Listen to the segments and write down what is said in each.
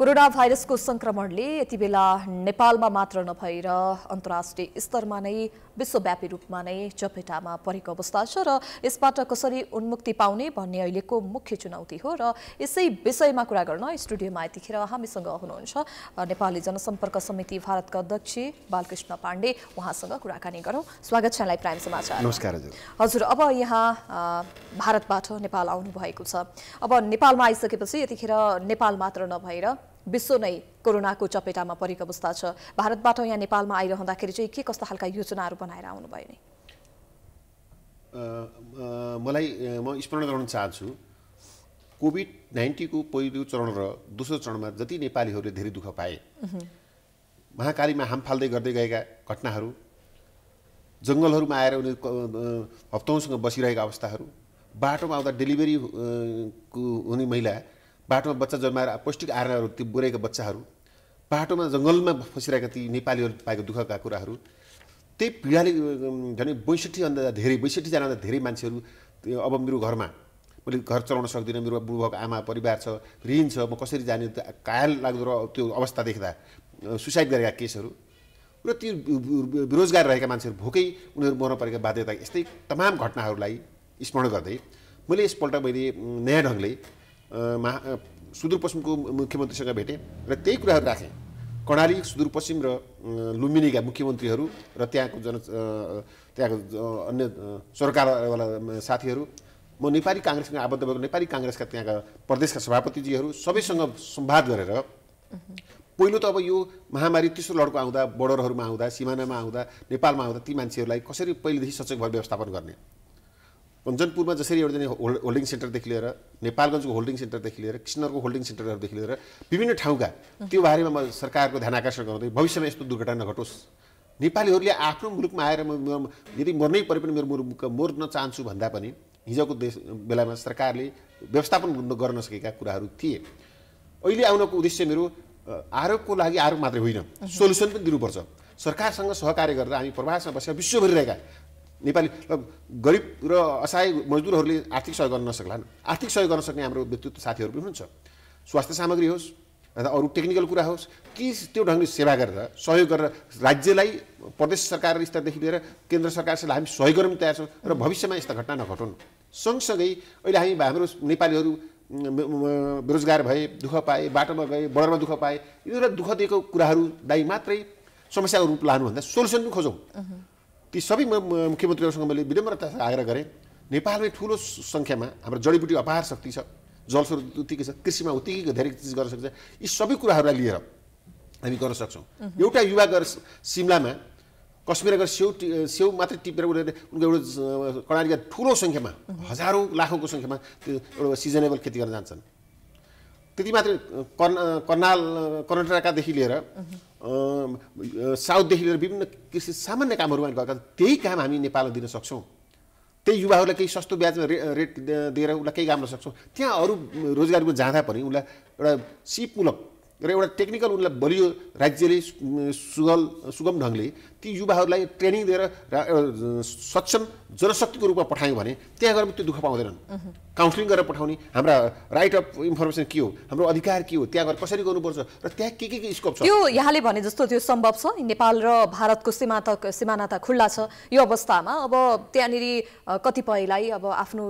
corona भाइरसको सङ्क्रमणले यति बेला नेपालमा मात्र नभएर अन्तर्राष्ट्रिय स्तरमा नै विश्वव्यापी रूपमा नै चपेटामा परेको अवस्था छ र यसबाट कसरी उन्मुक्ति पाउने भन्ने अहिलेको मुख्य चुनौती हो र यसै विषयमा कुरा गर्न स्टुडियोमा यतिखेर हामीसँग हुनुहुन्छ नेपाली जनसम्पर्क समिति भारतका अध्यक्ष बालकृष्ण पाण्डे उहाँसँग कुराकानी गरौँ स्वागत छ प्राइम समाचार नमस्कार हजुर अब यहाँ भारतबाट नेपाल आउनुभएको छ अब नेपालमा आइसकेपछि यतिखेर नेपाल मात्र नभएर विश्व नै कोरोनाको चपेटामा परेको अवस्था छ भारतबाट यहाँ नेपालमा आइरहँदाखेरि चाहिँ के कस्ता खालका योजनाहरू बनाएर आउनुभयो नि मलाई म स्मरण गराउन चाहन्छु कोभिड नाइन्टिनको पहिलो चरण र दोस्रो चरणमा जति नेपालीहरूले धेरै दुःख पाए महाकालीमा हाम फाल्दै गर्दै गएका घटनाहरू जङ्गलहरूमा आएर उनीहरू हप्तौँसँग बसिरहेका अवस्थाहरू बाटोमा आउँदा डेलिभरी हुने महिला बाटोमा बच्चा जन्माएर पौष्टिक आहारहरू ती बोरेको बच्चाहरू बाटोमा जङ्गलमा फसिरहेका ती नेपालीहरू पाएको दुःखका कुराहरू त्यही पीडाले झन् बैसठीभन्दा धेरै बैसठीजनाभन्दा धेरै मान्छेहरू अब मेरो घरमा मैले घर चलाउन सक्दिनँ मेरो बुढो आमा परिवार छ ऋण छ म कसरी जाने कायल लाग्दो र त्यो अवस्था देख्दा सुसाइड गरेका केसहरू र ती बेरोजगार रहेका मान्छेहरू भोकै उनीहरू मर्न परेका बाध्यता यस्तै तमाम घटनाहरूलाई स्मरण गर्दै मैले यसपल्ट मैले नयाँ ढङ्गले महा सुदूरपश्चिमको मुख्यमन्त्रीसँग भेटेँ र त्यही कुराहरू राखेँ कर्णाली सुदूरपश्चिम र लुम्बिनीका मुख्यमन्त्रीहरू र त्यहाँको जन त्यहाँको अन्य सरकारवाला साथीहरू म नेपाली काङ्ग्रेससँग आबद्ध भएको नेपाली काङ्ग्रेसका त्यहाँका प्रदेशका सभापतिजीहरू सबैसँग सम्वाद गरेर पहिलो त अब यो महामारी तेस्रो लडको आउँदा बोर्डरहरूमा आउँदा सिमानामा आउँदा नेपालमा आउँदा ती मान्छेहरूलाई कसरी पहिलेदेखि सचेत भएर व्यवस्थापन गर्ने कञ्चनपुरमा जसरी एउटा होल्डिङ सेन्टरदेखि लिएर नेपालगञ्जको होल्डिङ सेन्टरदेखि लिएर कृष्णनगरको होल्डिङ सेन्टरहरूदेखि लिएर विभिन्न ठाउँका त्यो बारेमा म सरकारको ध्यान आकर्षण गर्दै भविष्यमा यस्तो दुर्घटना नघटोस् नेपालीहरूले आफ्नो मुलुकमा आएर म यदि मर्नै परे पनि मेरो मुलुक मर्न चाहन्छु भन्दा पनि हिजोको देश बेलामा सरकारले व्यवस्थापन गर्न सकेका कुराहरू थिए अहिले आउनको उद्देश्य मेरो आरोपको लागि आरोप मात्रै होइन सोल्युसन पनि दिनुपर्छ सरकारसँग सहकार्य गरेर हामी प्रवासमा बसेर विश्वभरि रहेका नेपाली र गरिब र असहाय मजदुरहरूले आर्थिक सहयोग गर्न नसक्लान् आर्थिक सहयोग गर्न सक्ने हाम्रो व्यक्तित्व साथीहरू पनि हुन्छ स्वास्थ्य सामग्री होस् अथवा अरू टेक्निकल कुरा होस् कि त्यो ढङ्गले सेवा गरेर सहयोग गरेर राज्यलाई प्रदेश सरकार स्तरदेखि लिएर केन्द्र सरकारसँग हामी सहयोग गर्न तयार छौँ र भविष्यमा यस्ता घटना नघटौँ सँगसँगै अहिले हामी हाम्रो नेपालीहरू बेरोजगार भए दुःख पाए बाटोमा गए बर्डरमा दुःख पाए यिनीहरूलाई दुःख दिएको कुराहरूलाई मात्रै समस्याको रूप लानुभन्दा सोल्युसन पनि खोजौँ ती सबै मुख्यमन्त्रीहरूसँग मैले विनम्रता आग्रह गरेँ नेपालमै ठुलो सङ्ख्यामा हाम्रो जडीबुटी अपार शक्ति छ जलस्रोत उत्तिकै छ कृषिमा उत्तिकै धेरै चिज गर्न सक्छ यी सबै कुराहरूलाई लिएर हामी गर्न सक्छौँ एउटा युवा गएर सिमलामा कश्मीर गएर सेउ सेउ मात्रै टिपेर उनीहरूले उनको एउटा कर्णालीका ठुलो सङ्ख्यामा हजारौँ लाखौँको सङ्ख्यामा त्यो एउटा सिजनेबल खेती गर्न जान्छन् त्यति मात्रै कर्ण कर्नाल कर्नाटकादेखि लिएर साउथदेखि लिएर विभिन्न कृषि सामान्य कामहरूमा गएका त्यही काम हामी नेपालमा दिन सक्छौँ त्यही युवाहरूलाई केही सस्तो ब्याजमा रे रेट दिएर उसलाई केही काम गर्न सक्छौँ त्यहाँ अरू रोजगारीमा जाँदा पनि उसलाई एउटा सिपमूलक र एउटा टेक्निकल उनलाई बलियो राज्यले सुगल सुगम ढङ्गले ती युवाहरूलाई ट्रेनिङ दिएर सक्षम जनशक्तिको रूपमा पठायौँ भने त्यहाँ गएर त्यो दुःख पाउँदैनन् काउन्सिलिङ गरेर पठाउने हाम्रा राइट अफ इन्फर्मेसन के हो हाम्रो अधिकार के हो त्यहाँ गएर कसरी गर्नुपर्छ र त्यहाँ के के के स्कोप छ त्यो यहाँले भने जस्तो त्यो सम्भव छ नेपाल र भारतको सीमा त सिमाना त खुल्ला छ यो अवस्थामा अब त्यहाँनिर कतिपयलाई अब आफ्नो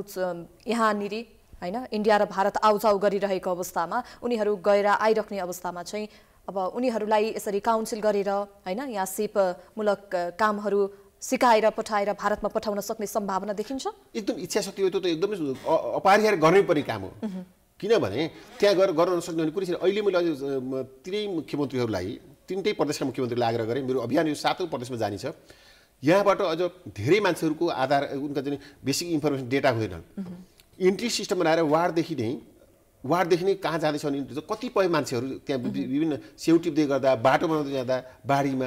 यहाँनिर होइन इन्डिया र भारत आउजाउ गरिरहेको अवस्थामा उनीहरू गएर आइराख्ने अवस्थामा चाहिँ अब उनीहरूलाई यसरी काउन्सिल गरेर होइन यहाँ सिपमूलक कामहरू सिकाएर पठाएर भारतमा पठाउन सक्ने सम्भावना देखिन्छ एकदम इच्छा शक्ति हो त एकदमै अपारिहार गर्नै पर्ने काम हो किनभने त्यहाँ गएर गर्न नसक्ने भने कुनै अहिले मैले अझ तिनै मुख्यमन्त्रीहरूलाई तिनटै प्रदेशका मुख्यमन्त्रीलाई आग्रह गरेँ मेरो अभियान यो सातौँ प्रदेशमा जानेछ यहाँबाट अझ धेरै मान्छेहरूको आधार उनका जुन बेसिक इन्फर्मेसन डेटा हुँदैन इन्ट्री सिस्टम बनाएर वार्डदेखि नै वार्डदेखि नै कहाँ जाँदैछ भने कतिपय मान्छेहरू त्यहाँ विभिन्न टिप्दै गर्दा बाटो बनाउँदै जाँदा बारीमा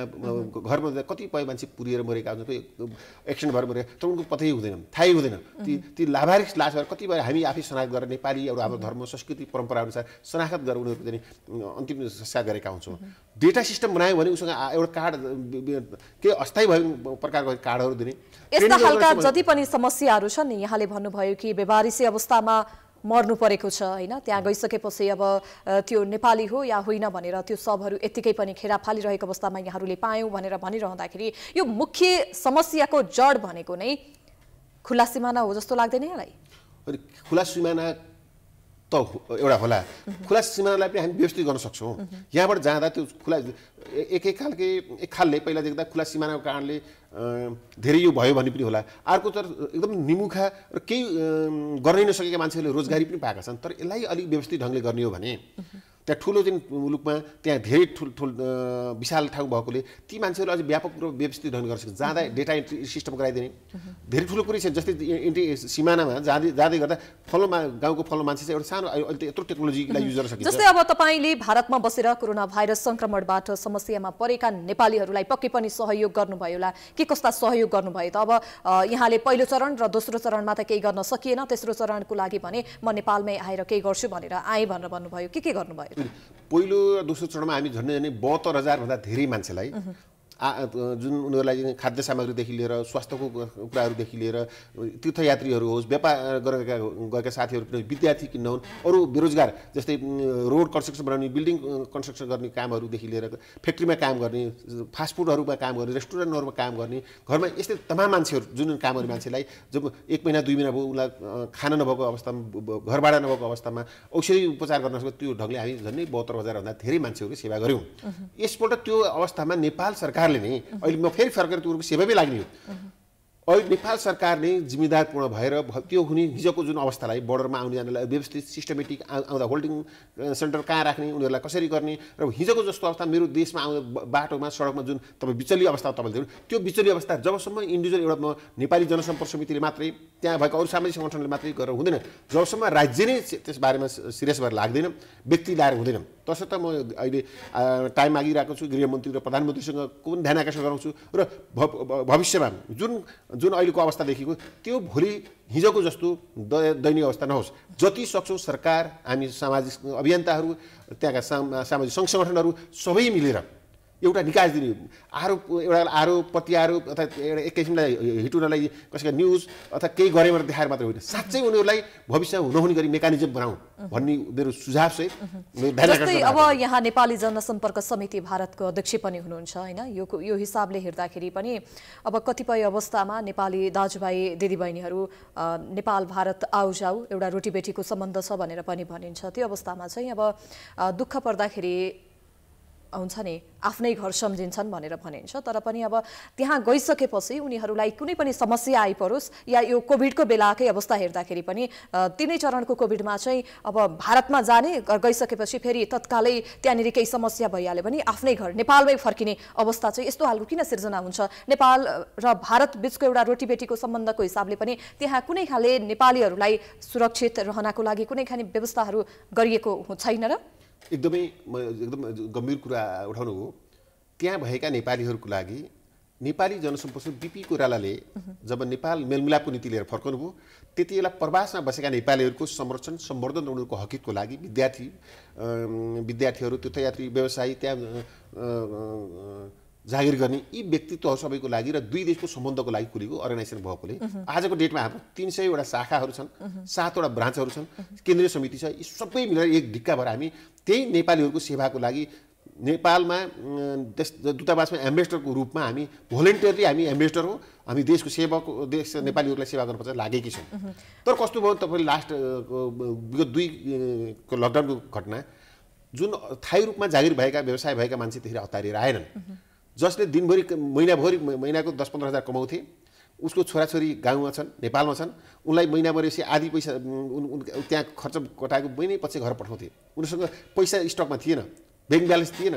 घर बनाउँदा कतिपय मान्छे पुरिएर मरेका हुन्छन् भएर मरेका तर उनको पत्तै हुँदैन थाहै हुँदैन ती ती लाभारिस लासहरू कतिपय हामी आफै शनाखत गरेर नेपाली एउटा हाम्रो धर्म संस्कृति परम्पराअनुसार शनाखत गरेर उनीहरूको चाहिँ अन्तिम संस्कार गरेका हुन्छौँ डेटा सिस्टम बनायो भने उसँग एउटा कार्ड केही अस्थायी भयो प्रकारको कार्डहरू दिने यस्ता खालका जति पनि समस्याहरू छन् यहाँले भन्नुभयो कि व्यवहारिसी अवस्थामा मर्नु परेको छ होइन त्यहाँ गइसकेपछि अब त्यो नेपाली हो या होइन भनेर त्यो सबहरू यत्तिकै पनि खेरा फालिरहेको अवस्थामा यहाँहरूले पायौँ भनेर भनिरहँदाखेरि यो मुख्य समस्याको जड भनेको नै खुला सिमाना हो जस्तो लाग्दैन यहाँलाई खुला सिमाना त एउटा होला खुला सिमानालाई पनि हामी व्यवस्थित गर्न सक्छौँ यहाँबाट जाँदा त्यो खुला एक एक खालके एक खालले पहिला देख्दा खुला सिमानाको कारणले धेरै यो भयो भन्ने पनि होला अर्को त एकदम निमुखा र केही गर्नै नसकेका मान्छेहरूले रोजगारी पनि पाएका छन् तर यसलाई अलिक व्यवस्थित ढङ्गले गर्ने हो भने त्यहाँ ठुलो जुन मुलुकमा त्यहाँ धेरै ठुल ठुल विशाल ठाउँ भएकोले ती मान्छेहरू अझ व्यापक रूपमा व्यवस्थित ढङ्ग गर्न जाँदा डेटा इन्ट्री सिस्टम गराइदिने धेरै ठुलो कुरै छ जस्तै इन्ट्री सिमानामा जाँदै जाँदै गर्दा फलोमा गाउँको फलो मान्छे चाहिँ एउटा सानो अहिले यत्रो टेक्नोलोजीलाई युज गर्न सकिन्छ जस्तै अब तपाईँले भारतमा बसेर कोरोना भाइरस सङ्क्रमणबाट समस्यामा परेका नेपालीहरूलाई पक्कै पनि सहयोग गर्नुभयो होला के कस्ता सहयोग गर्नुभयो त अब यहाँले पहिलो चरण र दोस्रो चरणमा त केही गर्न सकिएन तेस्रो चरणको लागि भने म नेपालमै आएर केही गर्छु भनेर आएँ भनेर भन्नुभयो के के गर्नुभयो पहिलो र दोस्रो चरणमा हामी झन्डै झन्डै बहत्तर हजारभन्दा धेरै मान्छेलाई आ जुन उनीहरूलाई खाद्य सामग्रीदेखि लिएर स्वास्थ्यको कुराहरूदेखि लिएर तीर्थयात्रीहरू होस् व्यापार गरेका गएका साथीहरू किन विद्यार्थी किन्न हुन् अरू बेरोजगार जस्तै रोड कन्स्ट्रक्सन बनाउने बिल्डिङ कन्स्ट्रक्सन गर्ने कामहरूदेखि लिएर फ्याक्ट्रीमा काम गर्ने फास्टफुडहरूमा काम गर्ने रेस्टुरेन्टहरूमा काम गर्ने घरमा यस्तै तमाम मान्छेहरू जुन काम गर्ने मान्छेलाई जब एक महिना दुई महिना भयो उसलाई खाना नभएको अवस्थामा घरबाट नभएको अवस्थामा औषधि उपचार गर्न सक्छ त्यो ढङ्गले हामी झन्डै बहत्तर हजारभन्दा धेरै मान्छेहरूको सेवा गऱ्यौँ यसपल्ट त्यो अवस्थामा नेपाल सरकार सरकारले नै अहिले म फेरि फर्केर त्यो सेवामै लाग्ने हो अहिले नेपाल सरकारले नै जिम्मेदारपूर्ण भएर त्यो हुने हिजोको जुन अवस्थालाई बोर्डरमा आउने जानेलाई व्यवस्थित सिस्टमेटिक आउँदा होल्डिङ सेन्टर कहाँ राख्ने उनीहरूलाई कसरी गर्ने र हिजोको जस्तो अवस्था मेरो देशमा आउँदा बाटोमा सडकमा जुन तपाईँ बिचली अवस्था तपाईँले त्यो बिचली अवस्था जबसम्म इन्डिभिजुअल एउटा म नेपाली जनसम्पर्क समितिले मात्रै त्यहाँ भएको अरू सामाजिक सङ्गठनले मात्रै गरेर हुँदैन जबसम्म राज्य नै बारेमा सिरियस भएर लाग्दैन व्यक्ति लाएर हुँदैन तसर्थ म अहिले टाइम मागिरहेको छु गृहमन्त्री र प्रधानमन्त्रीसँग कुन ध्यान आकर्षण गराउँछु र भविष्यमा जुन जुन अहिलेको अवस्था देखेको त्यो भोलि हिजोको जस्तो द दैनिक अवस्था नहोस् जति सक्छौँ सरकार हामी सामाजिक अभियन्ताहरू त्यहाँका सामाजिक सङ्घ सङ्गठनहरू सबै मिलेर एउटा निकाय दिने आरोप एउटा आरोप प्रत्यारोप अथवा एउटा एक किसिमलाई हुनलाई कसैको न्युज अथवा केही गरे भनेर देखाएर मात्र होइन साँच्चै उनीहरूलाई भविष्य नहुने गरी मेकानिजम बनाऊ भन्ने मेरो सुझाव चाहिँ अब यहाँ नेपाली जनसम्पर्क समिति भारतको अध्यक्ष पनि हुनुहुन्छ होइन यो यो हिसाबले हेर्दाखेरि पनि अब कतिपय अवस्थामा नेपाली दाजुभाइ दिदीबहिनीहरू नेपाल भारत आउजाउ एउटा रोटीबेटीको सम्बन्ध छ भनेर पनि भनिन्छ त्यो अवस्थामा चाहिँ अब दुःख पर्दाखेरि हुन्छ नि आफ्नै घर सम्झिन्छन् भनेर भनिन्छ तर पनि अब त्यहाँ गइसकेपछि उनीहरूलाई कुनै पनि समस्या आइपरोस् या यो कोभिडको बेलाकै अवस्था हेर्दाखेरि पनि तिनै चरणको कोभिडमा चाहिँ अब भारतमा जाने गइसकेपछि फेरि तत्कालै त्यहाँनिर केही समस्या भइहाल्यो भने आफ्नै घर नेपालमै फर्किने अवस्था चाहिँ यस्तो खालको किन सिर्जना हुन्छ नेपाल र भारत बिचको एउटा रोटीबेटीको सम्बन्धको हिसाबले पनि त्यहाँ कुनै खाले नेपालीहरूलाई सुरक्षित रहनको लागि कुनै खाने व्यवस्थाहरू गरिएको छैन र एकदमै म एकदम गम्भीर कुरा उठाउनु हो त्यहाँ भएका नेपालीहरूको लागि नेपाली जनसम्पर्क बिपी कोइरालाले जब नेपाल मेलमिलापको नीति लिएर फर्काउनुभयो त्यति बेला प्रवासमा बसेका नेपालीहरूको संरक्षण सम्वर्धन उनीहरूको हकितको लागि विद्यार्थी विद्यार्थीहरू तीर्थयात्री व्यवसायी त्यहाँ जागिर गर्ने यी व्यक्तित्वहरू सबैको लागि र दुई देशको सम्बन्धको लागि खुलेको अर्गनाइजेसन भएकोले आजको डेटमा हाम्रो तिन सयवटा शाखाहरू छन् सातवटा ब्रान्चहरू छन् केन्द्रीय समिति छ यी सबै मिलेर एक ढिक्का भएर हामी त्यही नेपालीहरूको सेवाको लागि नेपालमा देश दूतावासमा एम्बेसडरको रूपमा हामी भोलिन्टियरली हामी एम्बेसडर हो हामी देशको सेवाको देश नेपालीहरूलाई सेवा गर्नुपर्छ लागेकी छौँ तर कस्तो भयो तपाईँले लास्ट विगत दुईको लकडाउनको घटना जुन थायी रूपमा जागिर भएका व्यवसाय भएका मान्छे त्यसरी हतारिएर आएनन् जसले दिनभरि महिनाभरि महिनाको दस पन्ध्र हजार कमाउँथे उसको छोराछोरी गाउँमा छन् नेपालमा छन् उनलाई महिनाभरि यसै आधी पैसा उन त्यहाँ खर्च कटाएको महिनै पछि घर पठाउँथे उनीहरूसँग पैसा स्टकमा थिएन ब्याङ्क ब्यालेन्स थिएन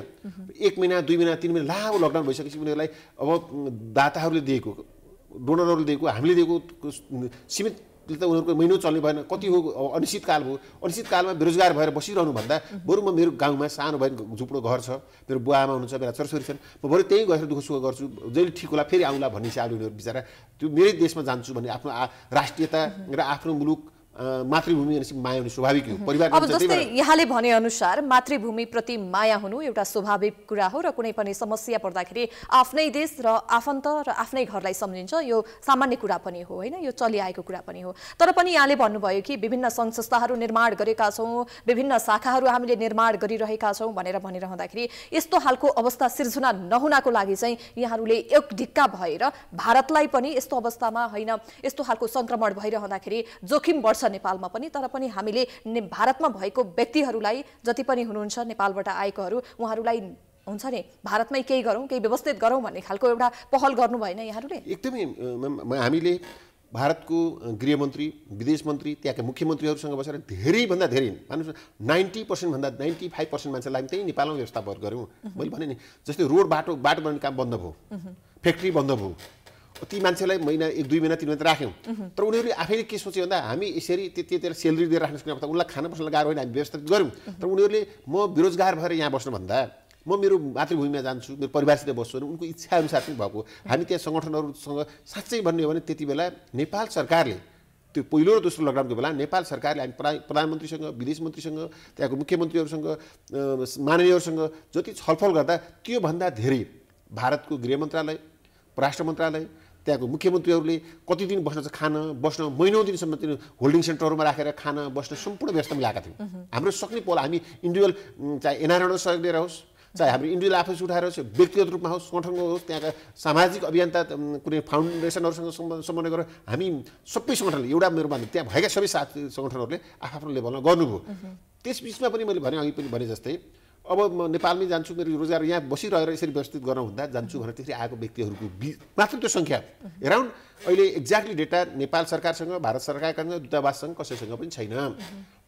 एक महिना दुई महिना तिन महिना लामो लकडाउन भइसकेपछि उनीहरूलाई अब दाताहरूले दिएको डोनरहरूले दिएको हामीले दिएको सीमित त उनीहरूको महिनो चल्ने भएन कति हो अनिश्चितकाल हो अनिश्चितकालमा बेरोजगार भएर बसिरहनु भन्दा बरु म मेरो गाउँमा सानो भएन झुप्रो घर छ मेरो बुवा आमा हुनुहुन्छ मेरा छोराछोरी छन् म बरु त्यहीँ गएर दुःख सुख गर्छु जहिले ठिक होला फेरि आउँला भन्ने हिसाबले उनीहरू बिचरा त्यो मेरै देशमा जान्छु भन्ने आफ्नो राष्ट्रियता र आफ्नो मुलुक मातृभूमि माया हुनु स्वाभाविक हो परिवार अब जस्तै यहाँले भनेअनुसार मातृभूमिप्रति माया हुनु एउटा स्वाभाविक कुरा हो र कुनै पनि समस्या पर्दाखेरि आफ्नै देश र आफन्त र आफ्नै घरलाई सम्झिन्छ यो सामान्य कुरा पनि हो होइन यो चलिआएको कुरा पनि हो तर पनि यहाँले भन्नुभयो कि विभिन्न सङ्घ संस्थाहरू निर्माण गरेका छौँ विभिन्न शाखाहरू हामीले निर्माण गरिरहेका छौँ भनेर भनिरहँदाखेरि यस्तो खालको अवस्था सिर्जना नहुनाको लागि चाहिँ यहाँहरूले एक ढिक्का भएर भारतलाई पनि यस्तो अवस्थामा होइन यस्तो खालको सङ्क्रमण भइरहँदाखेरि जोखिम बढ्छ नेपालमा पनि तर पनि हामीले भारतमा भएको व्यक्तिहरूलाई जति पनि हुनुहुन्छ नेपालबाट आएकोहरू उहाँहरूलाई हुन्छ नि भारतमै केही गरौँ केही व्यवस्थित गरौँ भन्ने खालको एउटा पहल गर्नु भएन यहाँहरूले एकदमै हामीले भारतको गृहमन्त्री विदेश मन्त्री त्यहाँका मुख्यमन्त्रीहरूसँग बसेर धेरैभन्दा धेरै मानिस नाइन्टी पर्सेन्टभन्दा नाइन्टी फाइभ पर्सेन्ट मान्छेलाई त्यही नेपालमा व्यवस्थापन गऱ्यौँ मैले भने नि जस्तै रोड बाटो बाटो बनाउने काम बन्द भयो फ्याक्ट्री बन्द भयो ती मान्छेलाई महिना एक दुई महिना तिन महिना राख्यौँ तर उनीहरूले आफैले के सोच्यो भन्दा हामी यसरी त्यति सेलेरी दिएर राख्न सक्ने अवस्था उनलाई खाना बस्न गाह्रो होइन हामी व्यवस्थित गऱ्यौँ तर उनीहरूले म बेरोजगार भएर यहाँ बस्नुभन्दा म मेरो मातृभूमिमा जान्छु मेरो परिवारसित बस्छु भने उनको इच्छाअनुसार पनि भएको हामी त्यहाँ सङ्गठनहरूसँग साँच्चै भन्ने हो भने त्यति बेला नेपाल सरकारले त्यो पहिलो र दोस्रो लकडाउनको बेला नेपाल सरकारले हामी प्रा प्रधानमन्त्रीसँग विदेश मन्त्रीसँग त्यहाँको मुख्यमन्त्रीहरूसँग माननीयहरूसँग जति छलफल गर्दा त्योभन्दा धेरै भारतको गृह मन्त्रालय परराष्ट्र मन्त्रालय त्यहाँको मुख्यमन्त्रीहरूले कति दिन बस्न चाहिँ खान बस्न महिनौ दिनसम्म त्यो होल्डिङ सेन्टरहरूमा राखेर खान बस्न सम्पूर्ण व्यवस्था मिलाएका थियौँ हाम्रो सक्ने पोल हामी इन्डिभिजुअल चाहे एनआरएन सहयोग लिएर होस् चाहे हाम्रो इन्डिभिजुअल आफैस उठाएर होस् व्यक्तिगत रूपमा होस् सङ्गठनको होस् त्यहाँका सामाजिक अभियन्ता कुनै फाउन्डेसनहरूसँग समन्वय गरेर हामी सबै सङ्गठनले एउटा मेरो मान्छे त्यहाँ भएका सबै साथी सङ्गठनहरूले आफ्नो लेभलमा गर्नुभयो त्यस बिचमा पनि मैले भने अघि पनि भने जस्तै अब म नेपालमै जान्छु मेरो रोजगार यहाँ बसिरहेर यसरी व्यवस्थित गर्न हुँदा जान्छु भनेर त्यसरी आएको व्यक्तिहरूको बिच मात्र त्यो सङ्ख्या एराउन्ड अहिले एक्ज्याक्टली डेटा नेपाल सरकारसँग भारत सरकारसँग दूतावाससँग कसैसँग पनि छैन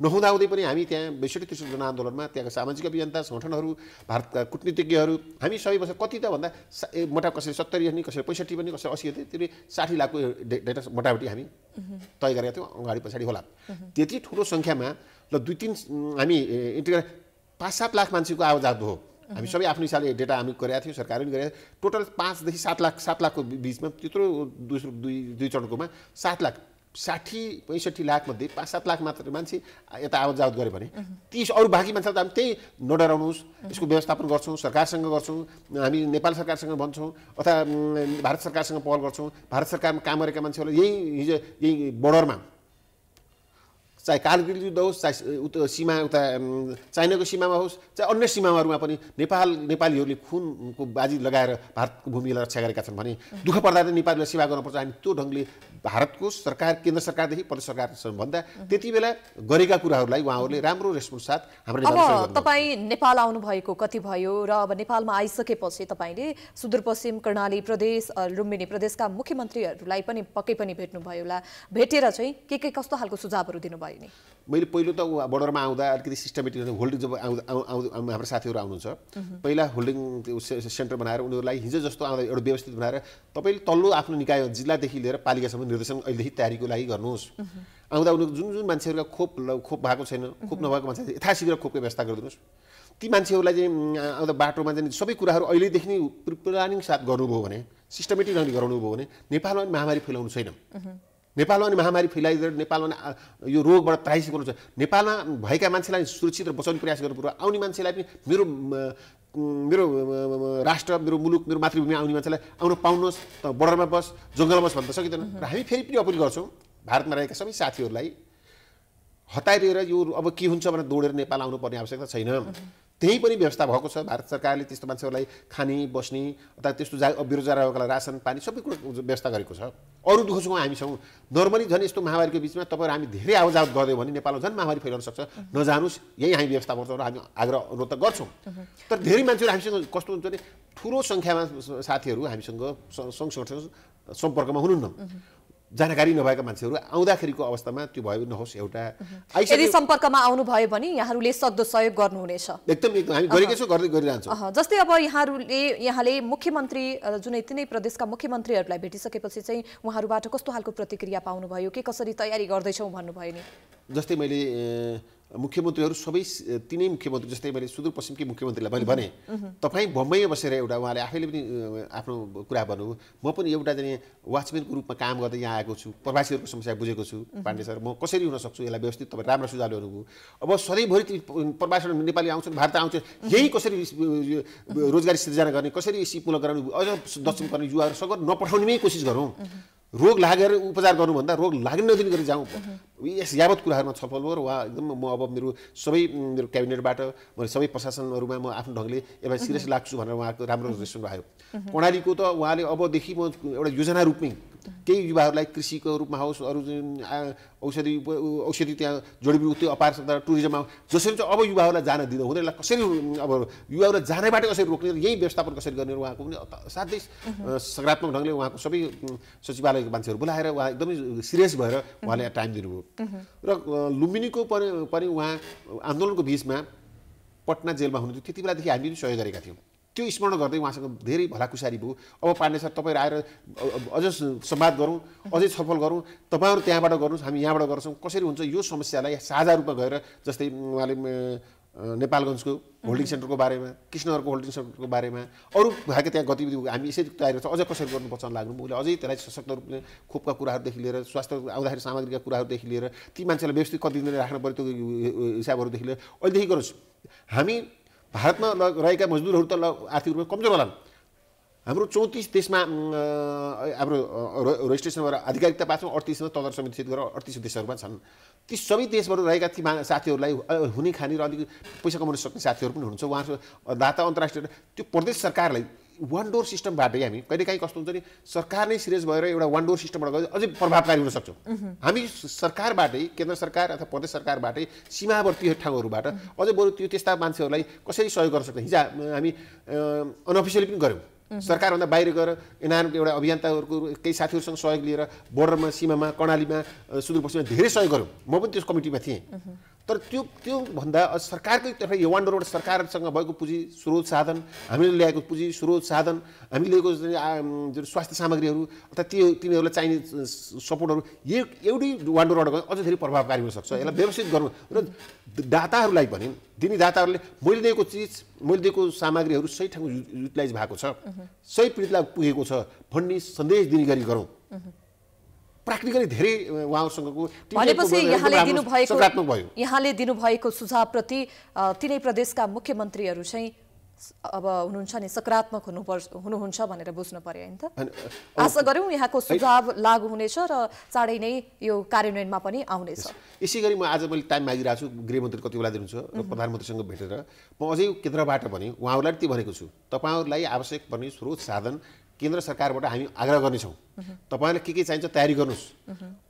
नहुँदाहुँदै पनि हामी त्यहाँ बैसठी त्रिसठी जनआन्दोलनमा त्यहाँको सामाजिक अभियन्ता सङ्गठनहरू भारतका कुटनीतिज्ञहरू हामी सबै बसेर कति त भन्दा मोटा कसैले सत्तरी अनि कसैले पैँसठी पनि कसैले असी हेर्थ्यो त्यसले साठी लाखको डेटा मोटामोटी हामी तय गरेका थियौँ अगाडि पछाडि होला त्यति ठुलो सङ्ख्यामा ल दुई तिन हामी इन्टिग्रेट पाँच सात लाख मान्छेको आवाजात हो हामी सबै आफ्नो हिसाबले डेटा हामी गरेका थियौँ सरकारले पनि गरेका टोटल पाँचदेखि सात लाख सात लाखको बिचमा त्यत्रो दोस्रो दुई दुई चरणकोमा सात लाख साठी पैँसठी लाखमध्ये पाँच सात लाख मात्र मान्छे यता आवाज जावत गऱ्यो भने तिस अरू बाँकी मान्छेलाई त हामी त्यही नडराउनुहोस् यसको व्यवस्थापन गर्छौँ सरकारसँग गर्छौँ हामी नेपाल सरकारसँग भन्छौँ अथवा भारत सरकारसँग पहल गर्छौँ भारत सरकारमा काम गरेका मान्छेहरूलाई यही हिजो यही बोर्डरमा चाहे कारगिल युद्ध होस् चाहे उता सीमा उता चाइनाको सीमामा होस् चाहे अन्य सीमाहरूमा पनि नेपाल नेपालीहरूले खुनको बाजी लगाएर भारतको भूमिलाई रक्षा गरेका छन् भने दुःख पर्दा त नेपालीलाई सेवा गर्नुपर्छ हामी त्यो ढङ्गले भारतको सरकार केन्द्र सरकारदेखि प्रदेश सरकारसम्म भन्दा त्यति बेला गरेका कुराहरूलाई उहाँहरूले राम्रो रेस्पोन्स साथ हाम्रो अब तपाईँ नेपाल आउनुभएको कति भयो र अब नेपालमा आइसकेपछि तपाईँले सुदूरपश्चिम कर्णाली प्रदेश लुम्बिनी प्रदेशका मुख्यमन्त्रीहरूलाई पनि पक्कै पनि भेट्नुभयो होला भेटेर चाहिँ के के कस्तो खालको सुझावहरू दिनुभयो भयो नि मैले पहिलो त बोर्डरमा आउँदा अलिकति सिस्टमेटिक होल्डिङ जब आउँदा हाम्रो साथीहरू आउनुहुन्छ पहिला होल्डिङ सेन्टर बनाएर उनीहरूलाई हिजो जस्तो आउँदा एउटा व्यवस्थित बनाएर तपाईँले तल्लो आफ्नो निकाय जिल्लादेखि लिएर पालिकासम्म निर्देशन अहिलेदेखि तयारीको लागि गर्नुहोस् आउँदा उनीहरू जुन जुन मान्छेहरूका खोप खोप भएको छैन खोप नभएको मान्छे यथाशीघ्र खोपको व्यवस्था गरिदिनुहोस् ती मान्छेहरूलाई चाहिँ आउँदा बाटोमा चाहिँ सबै कुराहरू अहिलेदेखि नै प्रिप्लानिङ साथ गर्नुभयो भने सिस्टमेटिक ढङ्गले गराउनु भयो भने नेपालमा महामारी फैलाउनु छैन नेपालमा पनि महामारी फैलाइदिएर नेपालमा यो रोगबाट त्राहिस गर्नु नेपालमा भएका मान्छेलाई सुरक्षित र बचाउने प्रयास गर्नु पऱ्यो आउने मान्छेलाई पनि मेरो मेरो राष्ट्र मेरो मुलुक मेरो मातृभूमि आउने मान्छेलाई आउन पाउनुहोस् त बोर्डरमा बस जङ्गलमा बस भन्न त सकिँदैन र हामी फेरि पनि अपिल गर्छौँ भारतमा रहेका सबै साथीहरूलाई हतारिएर यो अब के हुन्छ भनेर दौडेर नेपाल आउनुपर्ने आवश्यकता छैन त्यही पनि व्यवस्था भएको छ भारत सरकारले त्यस्तो मान्छेहरूलाई खाने बस्ने अथवा त्यस्तो जा बेरोजगार राशन रासन पानी सबै कुरो व्यवस्था गरेको छ अरू दुःख छौँ हामीसँग नर्मली झन् यस्तो महामारीको बिचमा तपाईँहरू हामी धेरै आवजावत गर्यो भने नेपालमा झन् महामारी फैलाउन सक्छ नजानुस् यही हामी व्यवस्था गर्छौँ र हामी आग्रह अनुरोध त गर्छौँ तर धेरै मान्छेहरू हामीसँग कस्तो हुन्छ भने ठुलो सङ्ख्यामा साथीहरू हामीसँग सङ्घ सङ्गठन सम्पर्कमा हुनुहुन्न जानकारी नभएका मान्छेहरू आउँदाखेरिको अवस्थामा त्यो भयो नहोस् एउटा यदि सम्पर्कमा आउनुभयो भने यहाँहरूले सक्दो सहयोग गर्नुहुनेछ एकदम एकदम हामी गरेकै छौँ गर्दै गरिरहन्छौँ जस्तै अब यहाँहरूले यहाँले मुख्यमन्त्री जुनै तिनै प्रदेशका मुख्यमन्त्रीहरूलाई भेटिसकेपछि चाहिँ उहाँहरूबाट कस्तो खालको प्रतिक्रिया पाउनुभयो के कसरी तयारी गर्दैछौँ भन्नुभयो नि जस्तै मैले मुख्यमन्त्रीहरू सबै तिनै मुख्यमन्त्री जस्तै मैले सुदूरपश्चिमकै मुख्यमन्त्रीलाई मैले भने तपाईँ बम्बईमा बसेर एउटा उहाँले आफैले पनि आफ्नो कुरा भन्नुभयो म पनि एउटा जाने वाचम्यानको रूपमा काम गर्दै यहाँ आएको छु प्रवासीहरूको समस्या बुझेको छु पाण्डे सर म कसरी हुनसक्छु यसलाई व्यवस्थित तपाईँ राम्रो सुझाव ल्याउनुभयो अब सधैँभरि प्रवासीहरू नेपाली आउँछन् भारत आउँछ यही कसरी रोजगारी सिर्जना गर्ने कसरी सिप गराउने गराउनु अझ दक्षिण गर्ने युवाहरू नपठाउने नपठाउनेमै कोसिस गरौँ रोग लागेर उपचार गर्नुभन्दा रोग लाग्ने नदिने गरी जाउँ यस यावत कुराहरूमा छलफल भयो र उहाँ एकदम म अब मेरो सबै मेरो क्याबिनेटबाट मैले सबै प्रशासनहरूमा म आफ्नो ढङ्गले यसलाई सिरियस लाग्छु भनेर उहाँको राम्रो रेस्पोन्ड भयो कर्णालीको त उहाँले अबदेखि म एउटा योजना रूपमै केही युवाहरूलाई कृषिको रूपमा होस् अरू औषधि औषधि त्यहाँ जडीबुटी त्यो अपार सक्दा टुरिज्ममा जसरी चाहिँ अब युवाहरूलाई जान दिँदा हुँदैन यसलाई कसरी अब युवाहरूलाई जानेबाट कसरी रोक्ने यही व्यवस्थापन कसरी गर्ने उहाँको पनि साथै सकारात्मक ढङ्गले उहाँको सबै सचिवालयको मान्छेहरू बोलाएर उहाँ एकदमै सिरियस भएर उहाँले टाइम दिनुभयो र लुम्बिनीको पनि उहाँ आन्दोलनको बिचमा पटना जेलमा हुनुहुन्थ्यो त्यति बेलादेखि हामीले सहयोग गरेका थियौँ त्यो स्मरण गर्दै उहाँसँग धेरै भलाकुसारी भयो अब पाण्डे सर तपाईँहरू आएर अझ संवाद गरौँ अझै छलफल गरौँ तपाईँहरू त्यहाँबाट गर्नुहोस् हामी यहाँबाट गर्छौँ कसरी हुन्छ यो समस्यालाई साझा रूपमा गएर जस्तै उहाँले नेपालगञ्जको होल्डिङ सेन्टरको बारेमा कृष्णहरूको होल्डिङ सेन्टरको बारेमा अरू भएका त्यहाँ गतिविधि हामी यसरी तयारी छ अझ कसरी गर्नुपर्छ लाग्नु उसले अझै त्यसलाई सशक्त रूपले खोपका कुराहरूदेखि लिएर स्वास्थ्य आउँदाखेरि सामग्रीका कुराहरूदेखि लिएर ती मान्छेलाई व्यवस्थित कति दिन राख्नु पऱ्यो त्यो हिसाबहरूदेखि लिएर अहिलेदेखि गरोस् हामी भारतमा ल रहेका मजदुरहरू त ल आर्थिक रूपमा कमजोर होलान् हाम्रो चौतिस देशमा हाम्रो रेजिस्ट्रेसन भएर आधिकारिकता पासमा अडतिसमा तदर समेत गरेर अडतिस देशहरूमा छन् ती सबै देशबाट रहेका ती साथीहरूलाई हुने खाने र अलिक पैसा कमाउन सक्ने साथीहरू पनि हुनुहुन्छ उहाँहरू दाता अन्तर्राष्ट्रिय त्यो प्रदेश सरकारलाई वान डोर सिस्टमबाटै हामी कहिलेकाहीँ कस्तो हुन्छ नि सरकार नै सिरियस भएर एउटा वान डोर सिस्टमबाट गयो अझै प्रभावकारी हुन सक्छौँ हामी सरकारबाटै केन्द्र सरकार अथवा प्रदेश सरकारबाटै सीमावर्ती ठाउँहरूबाट अझै बरु त्यो त्यस्ता मान्छेहरूलाई कसरी सहयोग गर्न सक्छ हिजो हामी अनअफिसियली पनि गऱ्यौँ सरकारभन्दा बाहिर गएर एनआरएमको एउटा अभियन्ताहरूको केही साथीहरूसँग सहयोग लिएर बोर्डरमा सीमामा कर्णालीमा सुदूरपश्चिममा धेरै सहयोग गऱ्यौँ म पनि त्यस कमिटीमा थिएँ तर त्यो त्योभन्दा सरकारकै तर्फ वान्डरबाट सरकारसँग भएको पुँजी स्रोत साधन हामीले ल्याएको पुँजी स्रोत साधन हामीले ल्याएको स्वास्थ्य सामग्रीहरू अथवा त्यो तिनीहरूलाई चाहिने सपोर्टहरू यो एउटै वान्डरबाट गयो अझ धेरै प्रभावकारी हुनसक्छ यसलाई व्यवस्थित गर्नु र दाताहरूलाई पनि दिने दाताहरूले मैले दिएको चिज मैले दिएको सामग्रीहरू सही ठाउँ युटिलाइज भएको छ सही पीडितलाई पुगेको छ भन्ने सन्देश दिने गरी गरौँ प्र्याक्टिकली धेरै उहाँहरूसँगको भनेपछि यहाँले दिनुभएको यहाँले दिनुभएको सुझावप्रति तिनै प्रदेशका मुख्यमन्त्रीहरू चाहिँ अब हुनुहुन्छ नि सकारात्मक हुनुपर्छ हुनुहुन्छ भनेर बुझ्नु पर्यो होइन त आशा गरौँ यहाँको सुझाव लागू हुनेछ र चाँडै नै यो कार्यान्वयनमा पनि आउनेछ यसै गरी म आज मैले टाइम मागिरहेको छु गृहमन्त्री कति बेला दिनुहुन्छ र प्रधानमन्त्रीसँग भेटेर म अझै केन्द्रबाट पनि उहाँहरूलाई त्यो भनेको छु तपाईँहरूलाई आवश्यक पर्ने स्रोत साधन केन्द्र सरकारबाट हामी आग्रह गर्नेछौँ तपाईँलाई के के चाहिन्छ तयारी गर्नुहोस्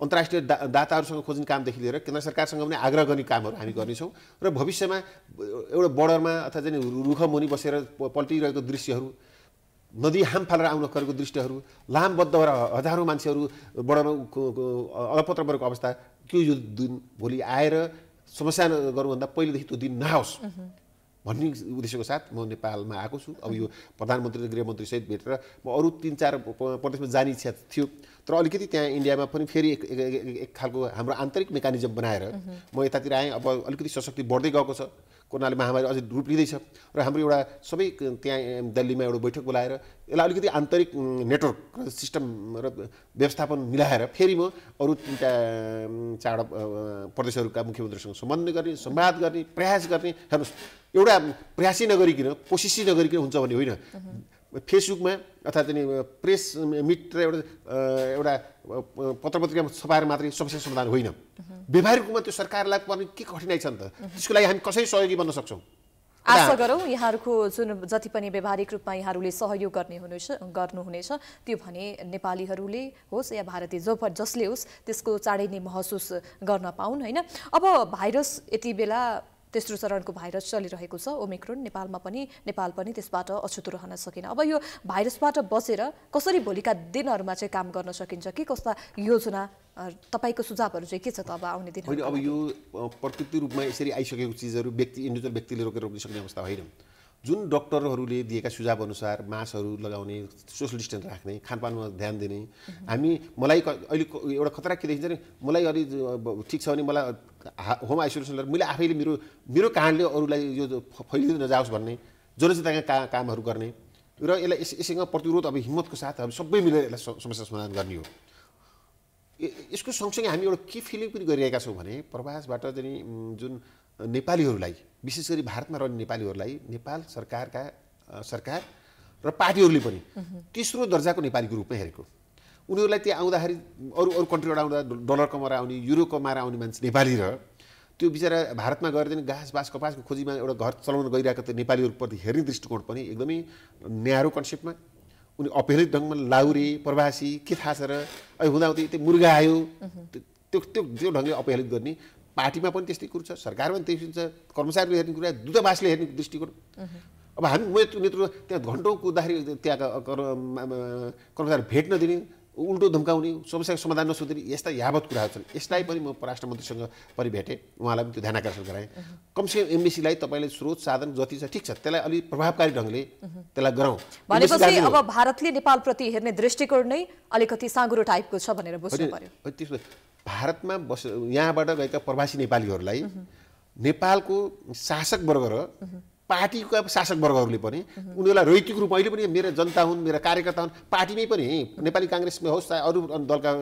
अन्तर्राष्ट्रिय दा दाताहरूसँग खोज्ने कामदेखि लिएर केन्द्र सरकारसँग पनि आग्रह गर्ने कामहरू हामी गर्नेछौँ र भविष्यमा एउटा बोर्डरमा अथवा चाहिँ रुख मुनि बसेर पल्टिरहेको दृश्यहरू नदी हाम फालेर आउन गरेको दृष्टिहरू लामबद्ध भएर हजारौँ मान्छेहरू बढाउनु अलपत्र परेको अवस्था त्यो यो दिन भोलि आएर समस्या गर्नुभन्दा पहिलेदेखि त्यो दिन नआओस् भन्ने उद्देश्यको साथ म नेपालमा आएको छु अब यो प्रधानमन्त्री र गृहमन्त्रीसहित भेटेर म अरू तिन चार प्रदेशमा जाने इच्छा थियो तर अलिकति त्यहाँ इन्डियामा पनि फेरि एक एक खालको हाम्रो आन्तरिक मेकानिजम बनाएर म यतातिर आएँ अब अलिकति सशक्ति बढ्दै गएको छ कोरोनाले महामारी अझै रूप लिँदैछ र हाम्रो एउटा सबै त्यहाँ दिल्लीमा एउटा बैठक बोलाएर यसलाई अलिकति आन्तरिक नेटवर्क सिस्टम र व्यवस्थापन मिलाएर फेरि म अरू तिनवटा चाड प्रदेशहरूका मुख्यमन्त्रीसँग सम्बन्ध गर्ने संवाद गर्ने प्रयास गर्ने हेर्नुहोस् एउटा प्रयासै नगरिकन कोसिसै नगरिकन हुन्छ भन्ने होइन फेसबुकमा अथवा चाहिँ प्रेस मिट र एउटा एउटा पत्र पत्रिकामा छपाएर मात्रै समस्या समाधान होइन व्यवहारिक रूपमा त्यो सरकारलाई पर्ने के कठिनाइ छ नि त त्यसको लागि हामी कसरी सहयोगी बन्न सक्छौँ आशा गरौँ यहाँहरूको जुन जति पनि व्यवहारिक रूपमा यहाँहरूले सहयोग गर्ने हुनेछ गर्नुहुनेछ त्यो भने नेपालीहरूले होस् या भारतीय जो जसले होस् त्यसको चाँडै नै महसुस गर्न पाउन् होइन अब भाइरस यति बेला तेस्रो चरणको भाइरस चलिरहेको छ ओमिक्रोन नेपालमा पनि नेपाल पनि त्यसबाट अछुतो रहन सकेन अब यो भाइरसबाट बसेर कसरी भोलिका दिनहरूमा चाहिँ काम गर्न सकिन्छ के कस्ता योजना तपाईँको सुझावहरू चाहिँ के छ त अब आउने दिन होइन अब यो प्रकृति रूपमा यसरी आइसकेको चिजहरू व्यक्ति इन्डिभिजुअल व्यक्तिले रोकेर रोकिसक्ने अवस्था होइन जुन डक्टरहरूले दिएका सुझाव अनुसार मास्कहरू लगाउने सोसियल डिस्टेन्स राख्ने खानपानमा ध्यान दिने हामी मलाई अहिले एउटा खतरा के देखिन्छ नि मलाई अलि ठिक छ भने मलाई होम आइसोलेसन लिएर मैले आफैले मेरो मेरो कारणले अरूलाई यो फैलिँदै नजाओस् भन्ने जसले चाहिँ का कामहरू गर्ने र यसलाई यस यसैसँग प्रतिरोध अब हिम्मतको साथ अब सबै मिलेर यसलाई समस्या समाधान गर्ने हो यसको सँगसँगै हामी एउटा के फिलिङ पनि गरिरहेका छौँ भने प्रवासबाट चाहिँ जुन नेपालीहरूलाई विशेष गरी भारतमा रहने नेपालीहरूलाई नेपाल सरकारका सरकार र पार्टीहरूले पनि तेस्रो दर्जाको नेपालीको रूपमा हेरेको उनीहरूलाई त्यहाँ आउँदाखेरि अरू अरू कन्ट्रीबाट आउँदा डलर कमाएर आउने युरो कमाएर आउने मान्छे नेपाली र त्यो बिचरा भारतमा गएर चाहिँ घाँस बाँस कपासको खोजीमा एउटा घर चलाउन गइरहेको त नेपालीहरूप्रति हेर्ने दृष्टिकोण पनि एकदमै न्यारो कन्सेप्टमा उनी अपहेलित ढङ्गमा लाउरे प्रवासी के थाहा छ र अहिले हुँदाहुँदै त्यो मुर्गा आयो त्यो त्यो त्यो ढङ्गले अपहेलित गर्ने पार्टीमा पनि त्यस्तै कुरो छ सरकारमा पनि त्यस्तै छ कर्मचारीले हेर्ने कुरा दूतावासले हेर्ने दृष्टिकोण अब हामी म नेतृत्व त्यहाँ घन्टौँ कुद्दाखेरि त्यहाँका कर्मचारी भेट नदिने उल्टो धम्काउने समस्याको समाधान नसोधिने यस्ता यावत कुराहरू छन् यसलाई पनि म परराष्ट्र मन्त्रीसँग पनि भेटेँ उहाँलाई पनि त्यो ध्यान आकर्षण गराएँ कमसेकम एमबिसीलाई तपाईँले स्रोत साधन जति छ ठिक छ त्यसलाई अलिक प्रभावकारी ढङ्गले त्यसलाई गरौँ भनेपछि अब भारतले नेपालप्रति हेर्ने दृष्टिकोण नै अलिकति साँगुरो टाइपको छ भनेर बुझ्नु पऱ्यो त्यसो भारतमा बस यहाँबाट गएका प्रवासी नेपालीहरूलाई नेपालको शासकवर्ग र पार्टीका अब शासकवर्गहरूले पनि उनीहरूलाई रैतिक रूपमा अहिले पनि मेरा जनता हुन् मेरा कार्यकर्ता हुन् पार्टीमै पनि नेपाली काङ्ग्रेसमै होस् चाहे अरू दलका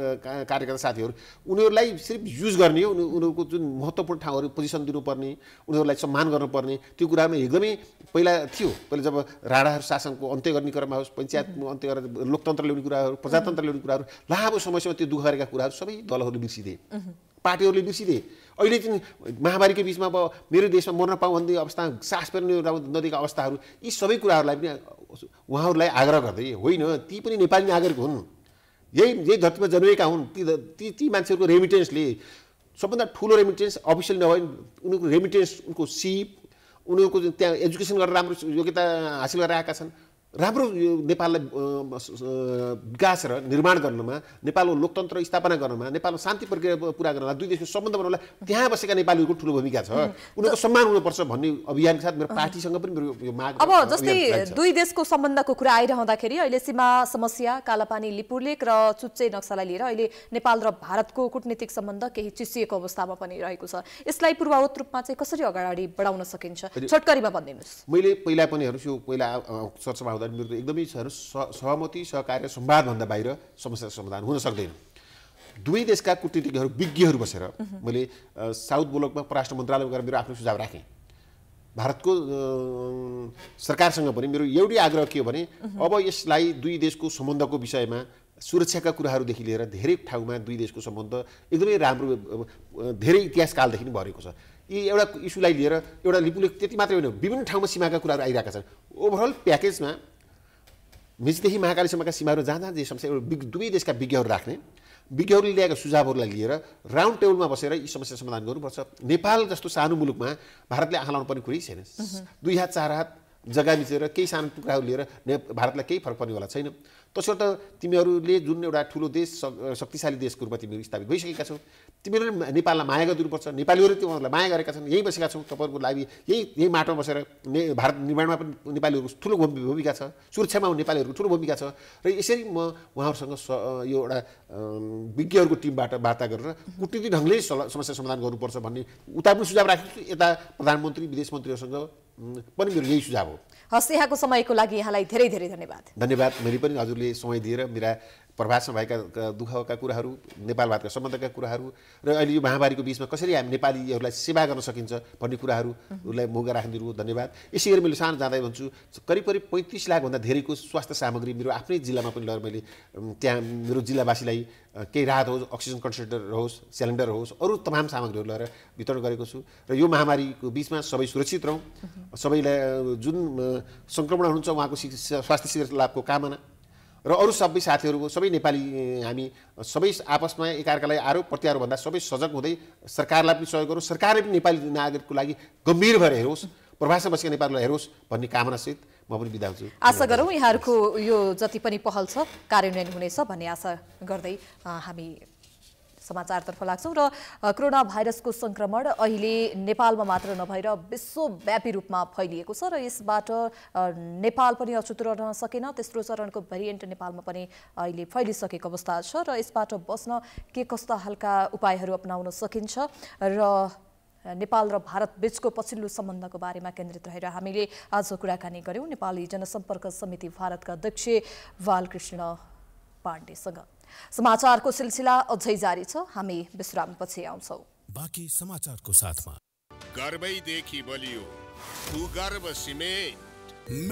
कार्यकर्ता साथीहरू उनीहरूलाई सिर्फ युज गर्ने हो उनीहरूको जुन महत्त्वपूर्ण ठाउँहरू पोजिसन दिनुपर्ने उनीहरूलाई सम्मान गर्नुपर्ने त्यो कुरामा एकदमै पहिला थियो पहिला जब राणाहरू शासनको अन्त्य गर्ने क्रममा होस् पञ्चायत अन्त्य गरेर लोकतन्त्र ल्याउने कुराहरू प्रजातन्त्र ल्याउने कुराहरू लामो समयसम्म त्यो दुःख गरेका कुराहरू सबै दलहरूले बिर्सिदिए पार्टीहरूले बिर्सिदिए अहिले चाहिँ महामारीको बिचमा अब मेरो देशमा मर्न पाऊँ भन्ने अवस्था सास फेर्ने नदिएका अवस्थाहरू यी सबै कुराहरूलाई पनि उहाँहरूलाई आग्रह गर्दै होइन ती पनि नेपाली नागरिक हुन् यही यही धरतीमा जन्मेका हुन् ती ती ती मान्छेहरूको रेमिटेन्सले सबभन्दा ठुलो रेमिटेन्स अफिसियल नभए उनीहरूको रेमिटेन्स उनको सिप उनीहरूको त्यहाँ एजुकेसन गरेर राम्रो योग्यता हासिल गरेर आएका छन् राम्रो यो नेपाललाई विकास र निर्माण गर्नमा नेपालको लोकतन्त्र स्थापना गर्नमा नेपालको शान्ति प्रक्रिया पुरा गर्नलाई दुई देशको सम्बन्ध बनाउनलाई त्यहाँ बसेका नेपालीहरूको ठुलो भूमिका छ उनीहरूको सम्मान हुनुपर्छ भन्ने अभियानको साथ मेरो पार्टीसँग पनि मेरो यो माग अब जस्तै दुई देशको सम्बन्धको कुरा आइरहँदाखेरि अहिले सीमा समस्या कालापानी लिपुलेक र चुच्चे नक्सालाई लिएर अहिले नेपाल र भारतको कुटनीतिक सम्बन्ध केही चिसिएको अवस्थामा पनि रहेको छ यसलाई पूर्वावत रूपमा चाहिँ कसरी अगाडि बढाउन सकिन्छ छोटकरीमा भनिदिनुहोस् मैले पहिला पनि हेर्छु पहिला सरसभा हुँदा मेरो एकदमै छ सहमति सहकार्य सम्वादभन्दा बाहिर समस्या समाधान हुन सक्दैन दुवै देशका कुटनीतिज्ञहरू विज्ञहरू बसेर मैले साउथ ब्लकमा परराष्ट्र मन्त्रालयमा गएर मेरो आफ्नो सुझाव राखेँ भारतको सरकारसँग पनि मेरो एउटै आग्रह के हो भने अब यसलाई दुई देशको सम्बन्धको विषयमा सुरक्षाका कुराहरूदेखि लिएर धेरै ठाउँमा दुई देशको सम्बन्ध एकदमै राम्रो धेरै इतिहासकालदेखि नै भरेको छ यी एउटा इस्युलाई लिएर एउटा लिपुले त्यति मात्रै होइन विभिन्न ठाउँमा सीमाका कुराहरू आइरहेका छन् ओभरअल प्याकेजमा निजदेखि महाकालीसम्मका सीमाहरू जहाँ जहाँ समस्या दुवै देशका विज्ञहरू राख्ने विज्ञहरूले ल्याएको सुझावहरूलाई लिएर राउन्ड टेबलमा बसेर यी समस्या समाधान गर्नुपर्छ नेपाल जस्तो सानो मुलुकमा भारतले आँखा पर्ने कुरै छैन दुई हात चार हात जग्गा मिचेर केही सानो टुक्राहरू लिएर ने भारतलाई केही फरक पर्नेवाला छैन तसर्थ तिमीहरूले जुन एउटा ठुलो देश शक्तिशाली देशको रूपमा तिमीहरू स्थापित भइसकेका छौ तिमीहरूले नेपाललाई माया गरिदिनुपर्छ नेपालीहरू तिमीहरूलाई माया गरेका छन् यहीँ बसेका छौँ तपाईँहरूको लागि यही यही माटोमा बसेर ने भारत निर्माणमा पनि नेपालीहरूको ठुलो भूमिका छ सुरक्षामा नेपालीहरूको ठुलो भूमिका छ र यसरी म उहाँहरूसँग यो एउटा विज्ञहरूको टिमबाट वार्ता गरेर कुटनीति ढङ्गले समस्या समाधान गर्नुपर्छ भन्ने उता पनि सुझाव राखेको छु यता प्रधानमन्त्री विदेश मन्त्रीहरूसँग पनि मेरो यही सुझाव हो हस् यहाँको समयको लागि यहाँलाई धेरै धेरै धन्यवाद धन्यवाद मैले पनि हजुरले समय दिएर मेरा प्रभासमा भएका दुःखका कुराहरू नेपाल भारतका सम्बन्धका कुराहरू र अहिले यो महामारीको बिचमा कसरी हामी नेपालीहरूलाई सेवा गर्न सकिन्छ भन्ने कुराहरूलाई मुगा राखिदिनु धन्यवाद यसै गरी मैले सानो जाँदै भन्छु करिब करिब पैँतिस लाखभन्दा धेरैको स्वास्थ्य सामग्री मेरो आफ्नै जिल्लामा पनि लगेर मैले त्यहाँ मेरो जिल्लावासीलाई केही राहत होस् अक्सिजन कन्सन्ट्रेटर होस् सिलिन्डर होस् अरू तमाम सामग्रीहरू लगेर वितरण गरेको छु र यो महामारीको बिचमा सबै सुरक्षित रहौँ सबैलाई जुन सङ्क्रमण हुनुहुन्छ उहाँको स्वास्थ्य शिक्षा लाभको कामना र अरू सबै साथीहरूको सबै नेपाली हामी सबै आपसमा एकअर्कालाई आरोप प्रत्यारोपभन्दा सबै सजग हुँदै सरकारलाई पनि सहयोग गरौँ सरकारले पनि नेपाली नागरिकको लागि गम्भीर भएर हेरोस् प्रवासमा बसेका नेपालीलाई हेरोस् भन्ने कामनासहित म पनि बिदा हुन्छु आशा गरौँ यहाँहरूको यो जति पनि पहल छ कार्यान्वयन हुनेछ भन्ने आशा गर्दै हामी समाचारतर्फ लाग्छौँ र कोरोना भाइरसको सङ्क्रमण अहिले नेपालमा मात्र नभएर विश्वव्यापी रूपमा फैलिएको छ र यसबाट नेपाल पनि अछुत रहन सकेन तेस्रो चरणको भेरिएन्ट नेपालमा पनि अहिले फैलिसकेको अवस्था छ र यसबाट बस्न के कस्ता खालका उपायहरू अप्नाउन सकिन्छ र नेपाल र भारत बीचको पछिल्लो सम्बन्धको बारेमा केन्द्रित रहेर हामीले आज कुराकानी गऱ्यौँ नेपाली जनसम्पर्क समिति भारतका अध्यक्ष बालकृष्ण पाण्डेसँग समाचारको सिलसिला अझै जारी छ हामी विश्रामपछि आउँछौ बाँकी समाचारको साथमा गर्वैदेखि बलियो गर्व सिमेट